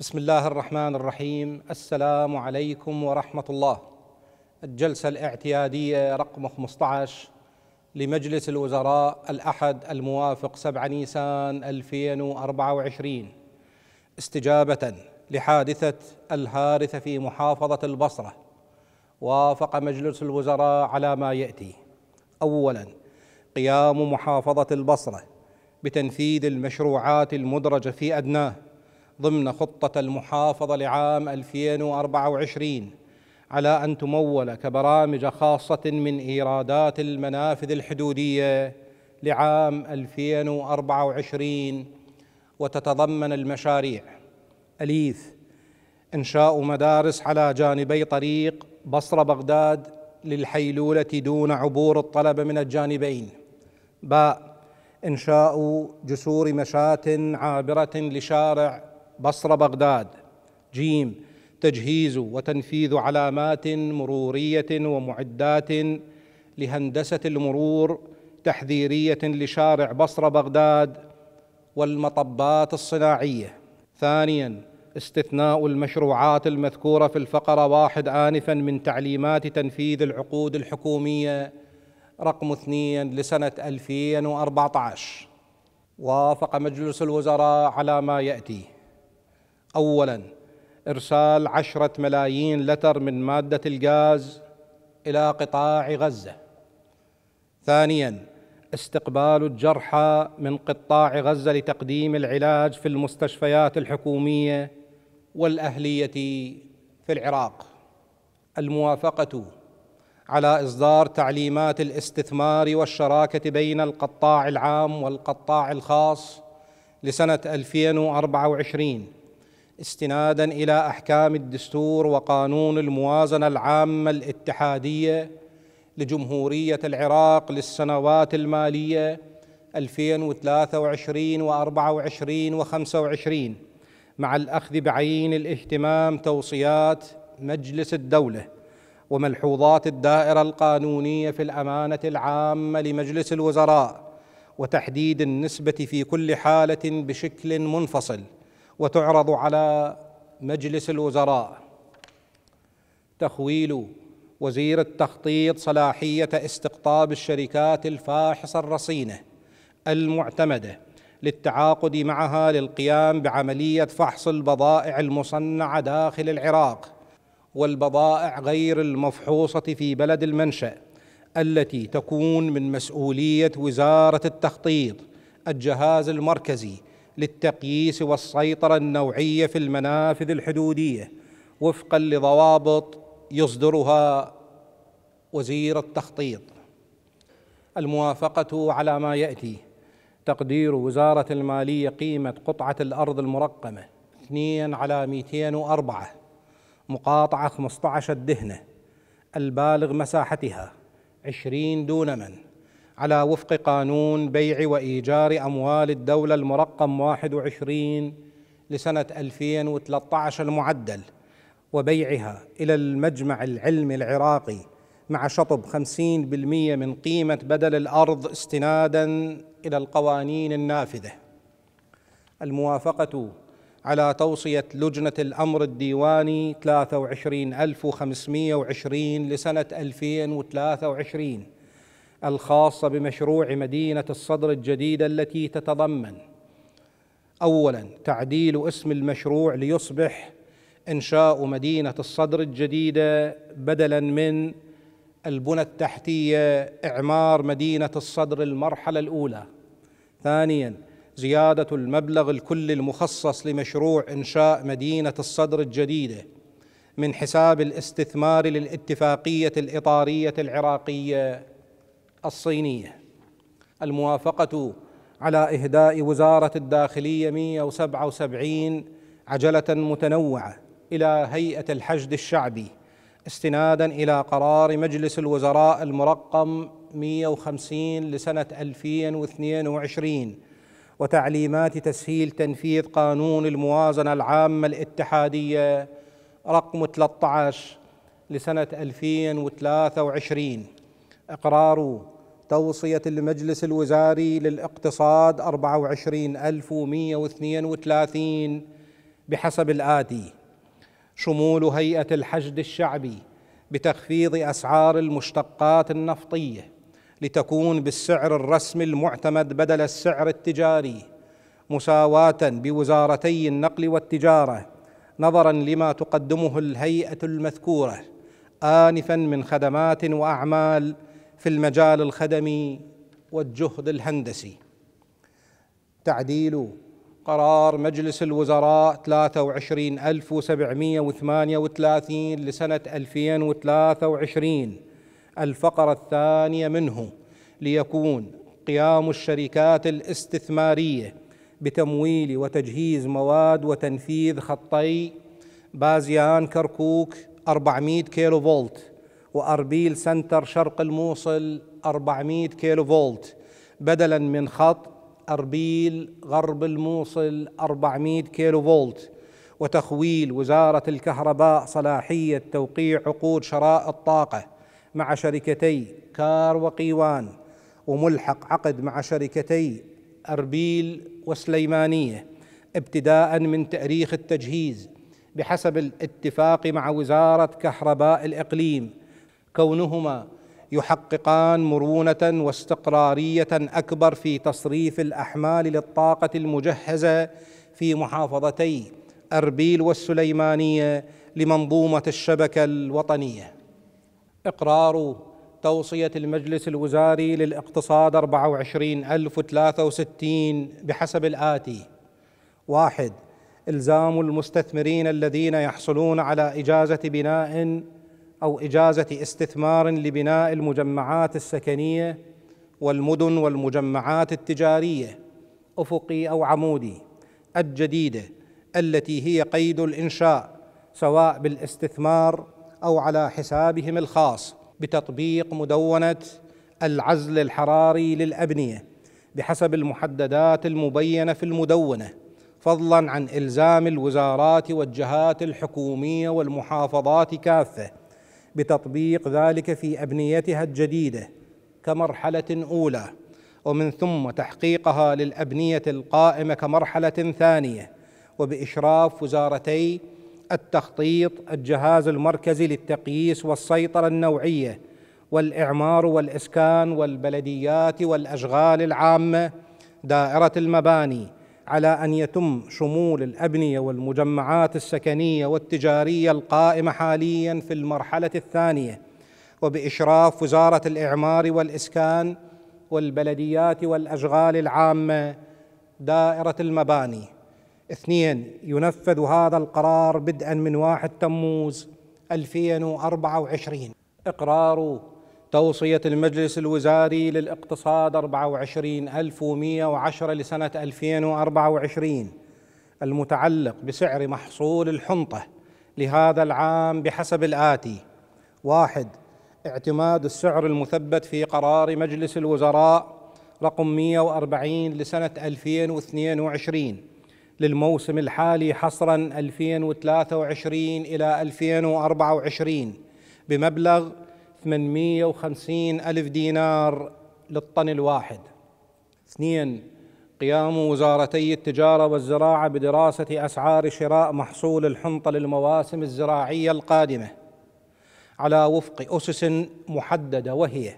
بسم الله الرحمن الرحيم السلام عليكم ورحمة الله الجلسة الاعتيادية رقم 15 لمجلس الوزراء الأحد الموافق 7 نيسان 2024 استجابة لحادثة الهارثة في محافظة البصرة وافق مجلس الوزراء على ما يأتي أولا قيام محافظة البصرة بتنفيذ المشروعات المدرجة في أدناه ضمن خطة المحافظة لعام 2024 على أن تمول كبرامج خاصة من إيرادات المنافذ الحدودية لعام 2024 وتتضمن المشاريع أليث إنشاء مدارس على جانبي طريق بصرة بغداد للحيلولة دون عبور الطلبة من الجانبين باء إنشاء جسور مشاة عابرة لشارع بصرة بغداد جيم تجهيز وتنفيذ علامات مرورية ومعدات لهندسة المرور تحذيرية لشارع بصرة بغداد والمطبات الصناعية ثانيا استثناء المشروعات المذكورة في الفقرة واحد آنفا من تعليمات تنفيذ العقود الحكومية رقم اثنين لسنة 2014 وافق مجلس الوزراء على ما يأتي اولا ارسال عشره ملايين لتر من ماده الغاز الى قطاع غزه ثانيا استقبال الجرحى من قطاع غزه لتقديم العلاج في المستشفيات الحكوميه والاهليه في العراق الموافقه على اصدار تعليمات الاستثمار والشراكه بين القطاع العام والقطاع الخاص لسنه 2024 استنادا الى احكام الدستور وقانون الموازنه العامه الاتحاديه لجمهوريه العراق للسنوات الماليه 2023 و24 و25 مع الاخذ بعين الاهتمام توصيات مجلس الدوله وملحوظات الدائره القانونيه في الامانه العامه لمجلس الوزراء وتحديد النسبه في كل حاله بشكل منفصل وتعرض على مجلس الوزراء تخويل وزير التخطيط صلاحيه استقطاب الشركات الفاحصه الرصينه المعتمده للتعاقد معها للقيام بعمليه فحص البضائع المصنعه داخل العراق والبضائع غير المفحوصه في بلد المنشا التي تكون من مسؤوليه وزاره التخطيط الجهاز المركزي للتقييس والسيطره النوعيه في المنافذ الحدوديه وفقا لضوابط يصدرها وزير التخطيط الموافقه على ما ياتي تقدير وزاره الماليه قيمه قطعه الارض المرقمه 2 على 204 مقاطعه 15 دهنة البالغ مساحتها 20 دونما على وفق قانون بيع وإيجار أموال الدولة المرقم 21 لسنة 2013 المعدل وبيعها إلى المجمع العلمي العراقي مع شطب 50% من قيمة بدل الأرض استنادا إلى القوانين النافذة الموافقة على توصية لجنة الأمر الديواني 23520 لسنة 2023 الخاصه بمشروع مدينه الصدر الجديده التي تتضمن اولا تعديل اسم المشروع ليصبح انشاء مدينه الصدر الجديده بدلا من البنى التحتيه اعمار مدينه الصدر المرحله الاولى ثانيا زياده المبلغ الكلي المخصص لمشروع انشاء مدينه الصدر الجديده من حساب الاستثمار للاتفاقيه الاطاريه العراقيه الصينية الموافقة على إهداء وزارة الداخلية 177 عجلة متنوعة إلى هيئة الحشد الشعبي استنادا إلى قرار مجلس الوزراء المرقم 150 لسنة 2022 وتعليمات تسهيل تنفيذ قانون الموازنة العامة الاتحادية رقم 13 لسنة 2023 إقرار توصية المجلس الوزاري للاقتصاد 24132 بحسب الآتي شمول هيئة الحشد الشعبي بتخفيض أسعار المشتقات النفطية لتكون بالسعر الرسمي المعتمد بدل السعر التجاري مساواة بوزارتي النقل والتجارة نظرا لما تقدمه الهيئة المذكورة آنفا من خدمات وأعمال في المجال الخدمي والجهد الهندسي تعديل قرار مجلس الوزراء 23738 لسنة 2023 الفقرة الثانية منه ليكون قيام الشركات الاستثمارية بتمويل وتجهيز مواد وتنفيذ خطي بازيان كركوك 400 كيلو فولت وأربيل سنتر شرق الموصل 400 كيلو فولت بدلا من خط أربيل غرب الموصل 400 كيلو فولت وتخويل وزارة الكهرباء صلاحية توقيع عقود شراء الطاقة مع شركتي كار وقيوان وملحق عقد مع شركتي أربيل وسليمانية ابتداء من تاريخ التجهيز بحسب الاتفاق مع وزارة كهرباء الإقليم كونهما يحققان مرونه واستقراريه اكبر في تصريف الاحمال للطاقه المجهزه في محافظتي اربيل والسليمانيه لمنظومه الشبكه الوطنيه اقرار توصيه المجلس الوزاري للاقتصاد 24063 بحسب الاتي واحد الزام المستثمرين الذين يحصلون على اجازه بناء او اجازه استثمار لبناء المجمعات السكنيه والمدن والمجمعات التجاريه افقي او عمودي الجديده التي هي قيد الانشاء سواء بالاستثمار او على حسابهم الخاص بتطبيق مدونه العزل الحراري للابنيه بحسب المحددات المبينه في المدونه فضلا عن الزام الوزارات والجهات الحكوميه والمحافظات كافه بتطبيق ذلك في ابنيتها الجديده كمرحله اولى ومن ثم تحقيقها للابنيه القائمه كمرحله ثانيه وباشراف وزارتي التخطيط الجهاز المركزي للتقييس والسيطره النوعيه والاعمار والاسكان والبلديات والاشغال العامه دائره المباني على ان يتم شمول الابنيه والمجمعات السكنيه والتجاريه القائمه حاليا في المرحله الثانيه وباشراف وزاره الاعمار والاسكان والبلديات والاشغال العامه دائره المباني اثنين ينفذ هذا القرار بدءا من 1 تموز 2024 اقرار توصية المجلس الوزاري للاقتصاد 24110 لسنة 2024 المتعلق بسعر محصول الحنطة لهذا العام بحسب الآتي واحد اعتماد السعر المثبت في قرار مجلس الوزراء رقم 140 لسنة 2022 للموسم الحالي حصرا 2023 إلى 2024 بمبلغ 850 ألف دينار للطن الواحد اثنين قيام وزارتي التجارة والزراعة بدراسة أسعار شراء محصول الحنطة للمواسم الزراعية القادمة على وفق أسس محددة وهي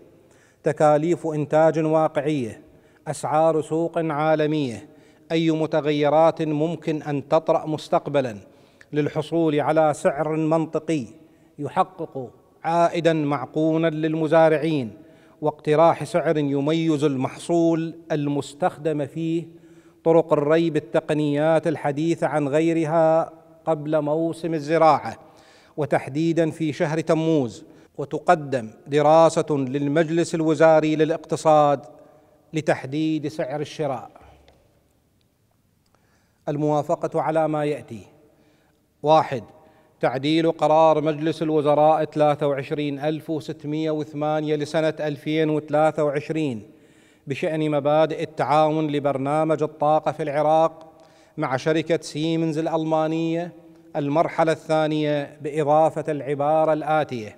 تكاليف إنتاج واقعية أسعار سوق عالمية أي متغيرات ممكن أن تطرأ مستقبلا للحصول على سعر منطقي يحقق عائدا معقونا للمزارعين واقتراح سعر يميز المحصول المستخدم فيه طرق الري بالتقنيات الحديثه عن غيرها قبل موسم الزراعه وتحديدا في شهر تموز وتقدم دراسه للمجلس الوزاري للاقتصاد لتحديد سعر الشراء الموافقه على ما ياتي واحد تعديل قرار مجلس الوزراء 23608 لسنة 2023 بشأن مبادئ التعاون لبرنامج الطاقة في العراق مع شركة سيمنز الألمانية المرحلة الثانية بإضافة العبارة الآتية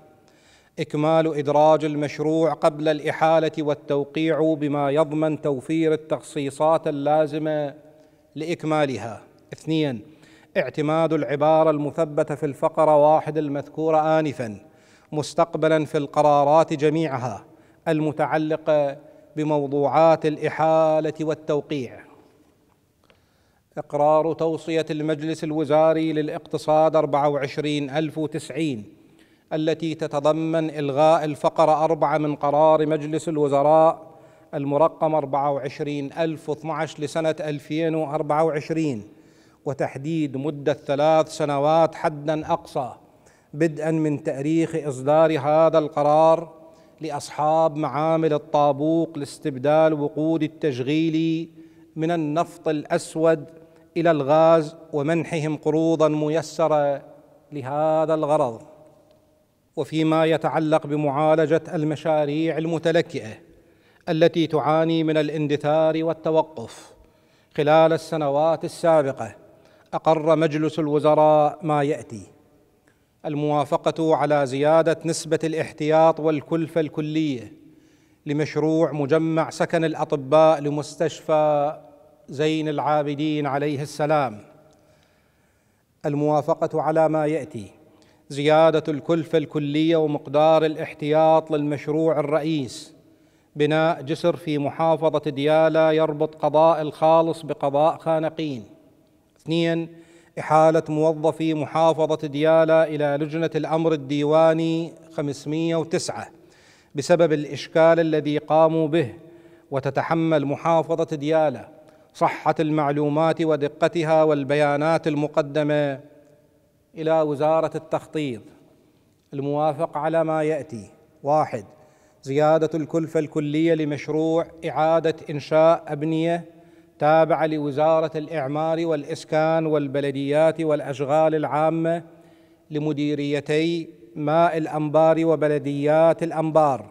إكمال إدراج المشروع قبل الإحالة والتوقيع بما يضمن توفير التخصيصات اللازمة لإكمالها اثنين اعتماد العبارة المثبتة في الفقرة واحد المذكورة آنفا مستقبلا في القرارات جميعها المتعلقة بموضوعات الإحالة والتوقيع إقرار توصية المجلس الوزاري للاقتصاد 24090 التي تتضمن إلغاء الفقرة أربعة من قرار مجلس الوزراء المرقم 24012 لسنة 2024 وتحديد مدة ثلاث سنوات حدا أقصى بدءا من تاريخ إصدار هذا القرار لأصحاب معامل الطابوق لاستبدال وقود التشغيل من النفط الأسود إلى الغاز ومنحهم قروضا ميسرة لهذا الغرض وفيما يتعلق بمعالجة المشاريع المتلكئة التي تعاني من الاندثار والتوقف خلال السنوات السابقه اقر مجلس الوزراء ما ياتي الموافقه على زياده نسبه الاحتياط والكلفه الكليه لمشروع مجمع سكن الاطباء لمستشفى زين العابدين عليه السلام الموافقه على ما ياتي زياده الكلفه الكليه ومقدار الاحتياط للمشروع الرئيس بناء جسر في محافظه ديالا يربط قضاء الخالص بقضاء خانقين اثنين إحالة موظفي محافظة ديالى إلى لجنة الأمر الديواني 509 بسبب الإشكال الذي قاموا به وتتحمل محافظة ديالى صحة المعلومات ودقتها والبيانات المقدمة إلى وزارة التخطيط الموافق على ما يأتي واحد زيادة الكلفة الكلية لمشروع إعادة إنشاء أبنية تابع لوزاره الاعمار والاسكان والبلديات والاشغال العامه لمديريتي ماء الانبار وبلديات الانبار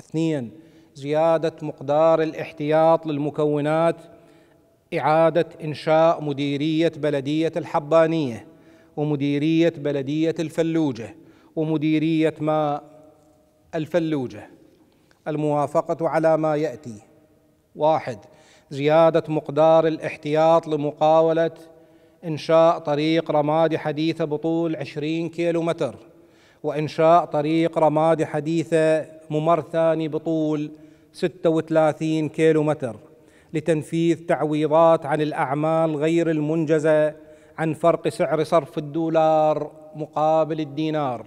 اثنين زياده مقدار الاحتياط للمكونات اعاده انشاء مديريه بلديه الحبانيه ومديريه بلديه الفلوجه ومديريه ماء الفلوجه الموافقه على ما ياتي واحد زيادة مقدار الاحتياط لمقاولة إنشاء طريق رمادي حديثة بطول 20 كيلو متر وإنشاء طريق رمادي حديثة ممر ثاني بطول 36 كيلو متر لتنفيذ تعويضات عن الأعمال غير المنجزة عن فرق سعر صرف الدولار مقابل الدينار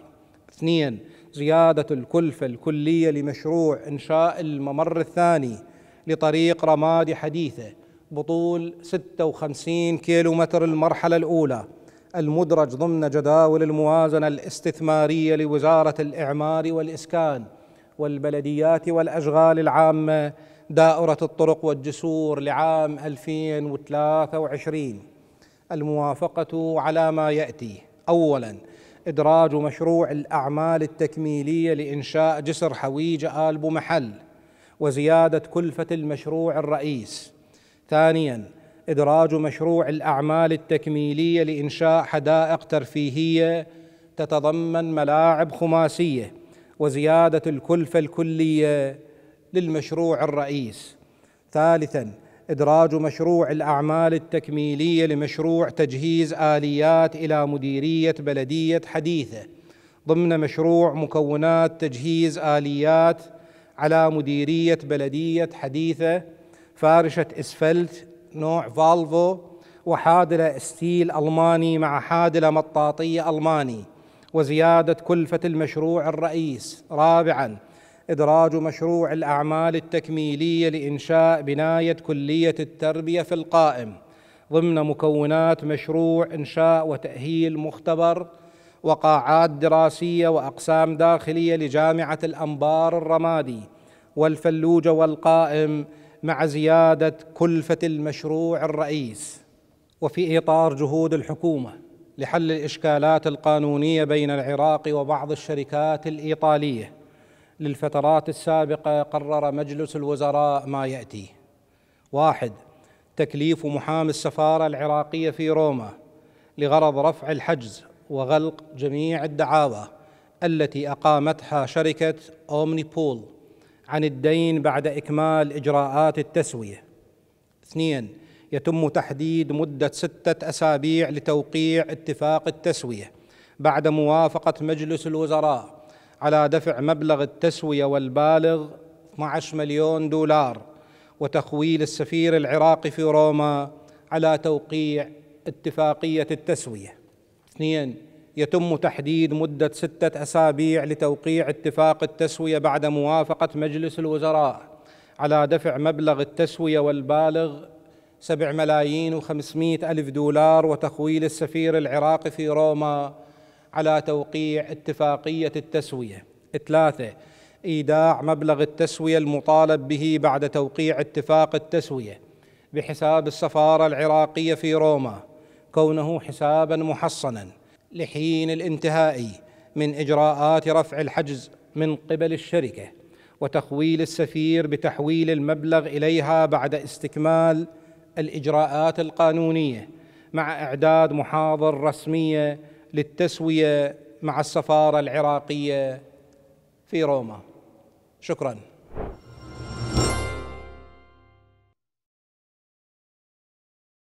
اثنين زيادة الكلفة الكلية لمشروع إنشاء الممر الثاني لطريق رماد حديثه بطول 56 متر المرحلة الأولى المدرج ضمن جداول الموازنة الاستثمارية لوزارة الإعمار والإسكان والبلديات والأشغال العامة دائرة الطرق والجسور لعام 2023 الموافقة على ما يأتي أولاً إدراج مشروع الأعمال التكميلية لإنشاء جسر حويج آل بومحل وزياده كلفه المشروع الرئيس ثانيا ادراج مشروع الاعمال التكميليه لانشاء حدائق ترفيهيه تتضمن ملاعب خماسيه وزياده الكلفه الكليه للمشروع الرئيس ثالثا ادراج مشروع الاعمال التكميليه لمشروع تجهيز اليات الى مديريه بلديه حديثه ضمن مشروع مكونات تجهيز اليات على مديرية بلدية حديثة فارشة اسفلت نوع فالفو وحادلة استيل ألماني مع حادلة مطاطية ألماني وزيادة كلفة المشروع الرئيس رابعاً إدراج مشروع الأعمال التكميلية لإنشاء بناية كلية التربية في القائم ضمن مكونات مشروع إنشاء وتأهيل مختبر وقاعات دراسية وأقسام داخلية لجامعة الأنبار الرمادي والفلوج والقائم مع زياده كلفه المشروع الرئيس وفي اطار جهود الحكومه لحل الاشكالات القانونيه بين العراق وبعض الشركات الايطاليه للفترات السابقه قرر مجلس الوزراء ما ياتي واحد تكليف محام السفاره العراقيه في روما لغرض رفع الحجز وغلق جميع الدعاوى التي اقامتها شركه اومني بول عن الدين بعد إكمال إجراءات التسوية اثنين يتم تحديد مدة ستة أسابيع لتوقيع اتفاق التسوية بعد موافقة مجلس الوزراء على دفع مبلغ التسوية والبالغ 12 مليون دولار وتخويل السفير العراقي في روما على توقيع اتفاقية التسوية اثنين يتم تحديد مدة ستة أسابيع لتوقيع اتفاق التسوية بعد موافقة مجلس الوزراء على دفع مبلغ التسوية والبالغ 7 ملايين و500 ألف دولار وتخويل السفير العراقي في روما على توقيع اتفاقية التسوية ثلاثة إيداع مبلغ التسوية المطالب به بعد توقيع اتفاق التسوية بحساب السفارة العراقية في روما كونه حسابا محصنا لحين الانتهاء من اجراءات رفع الحجز من قبل الشركه وتخويل السفير بتحويل المبلغ اليها بعد استكمال الاجراءات القانونيه مع اعداد محاضر رسميه للتسويه مع السفاره العراقيه في روما شكرا